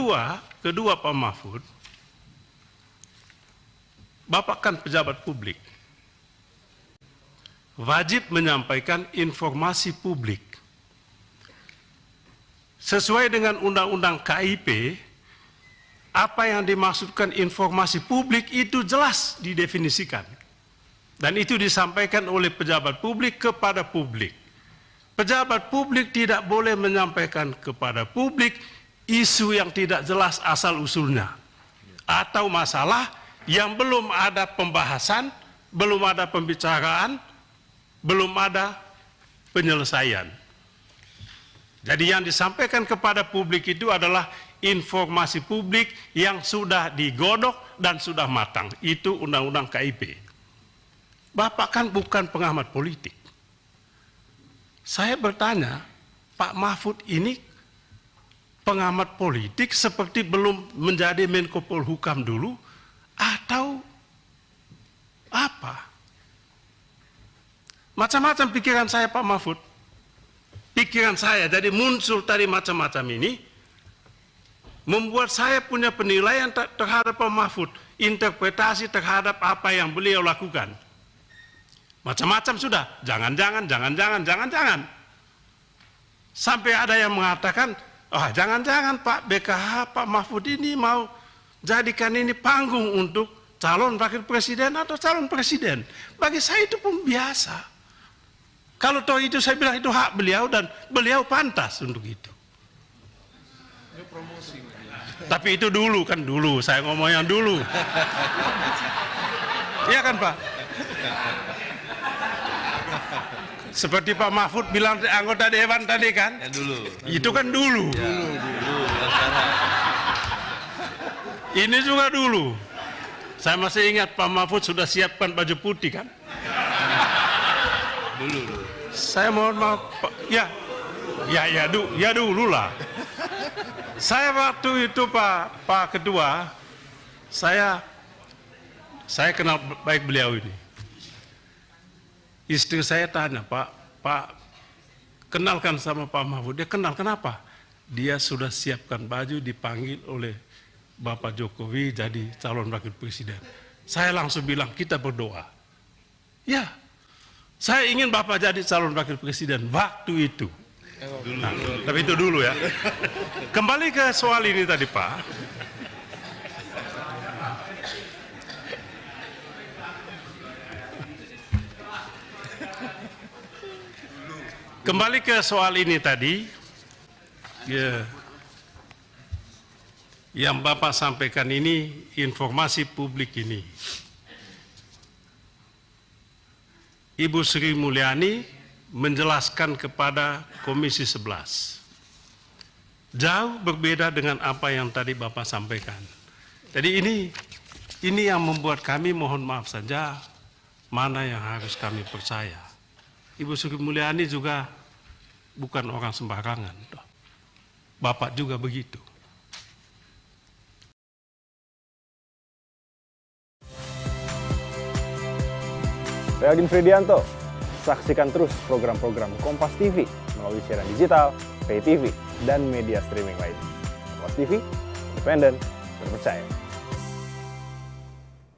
kedua, kedua Pak Mahfud, Bapak kan pejabat publik, wajib menyampaikan informasi publik. Sesuai dengan Undang-Undang KIP, apa yang dimaksudkan informasi publik itu jelas didefinisikan. Dan itu disampaikan oleh pejabat publik kepada publik. Pejabat publik tidak boleh menyampaikan kepada publik isu yang tidak jelas asal-usulnya atau masalah yang belum ada pembahasan, belum ada pembicaraan, belum ada penyelesaian. Jadi yang disampaikan kepada publik itu adalah informasi publik yang sudah digodok dan sudah matang. Itu undang-undang KIP. Bapak kan bukan pengamat politik. Saya bertanya, Pak Mahfud ini pengamat politik seperti belum menjadi Menko Polhukam dulu atau apa? Macam-macam pikiran saya Pak Mahfud. Pikiran saya jadi muncul tadi macam-macam ini membuat saya punya penilaian terhadap Pak Mahfud, interpretasi terhadap apa yang beliau lakukan. Macam-macam sudah, jangan-jangan, jangan-jangan, jangan-jangan. Sampai ada yang mengatakan Ah, jangan-jangan Pak BKH, Pak Mahfud ini mau jadikan ini panggung untuk calon wakil presiden atau calon presiden. Bagi saya itu pun biasa. Kalau toh itu saya bilang itu hak beliau dan beliau pantas untuk itu. Ini promosi. Tapi itu dulu kan dulu, saya ngomong yang dulu. Iya kan Pak? Seperti Pak Mahfud bilang anggota dewan tadi kan? Ya dulu. Itu kan dulu. Ya, dulu. Ini juga dulu. Saya masih ingat Pak Mahfud sudah siapkan baju putih kan? Dulu. Saya mohon maaf, Pak. Ya. Ya, ya, du, ya dulu lah. Saya waktu itu Pak Pak Kedua, saya saya kenal baik beliau ini istri saya tanya pak pak kenalkan sama Pak Mahfud dia kenal kenapa dia sudah siapkan baju dipanggil oleh Bapak Jokowi jadi calon wakil presiden saya langsung bilang kita berdoa ya saya ingin Bapak jadi calon wakil presiden waktu itu Nah, tapi itu dulu ya. Kembali ke soal ini tadi Pak. Kembali ke soal ini tadi, ya, yang Bapak sampaikan ini informasi publik ini. Ibu Sri Mulyani menjelaskan kepada Komisi 11. Jauh berbeda dengan apa yang tadi Bapak sampaikan. Jadi ini ini yang membuat kami mohon maaf saja mana yang harus kami percaya. Ibu Sri Mulyani juga bukan orang sembarangan. Bapak juga begitu. Agin Fridianto, saksikan terus program-program Kompas TV melalui siaran digital, pay TV, dan media streaming lain. Kompas TV, independen, terpercaya.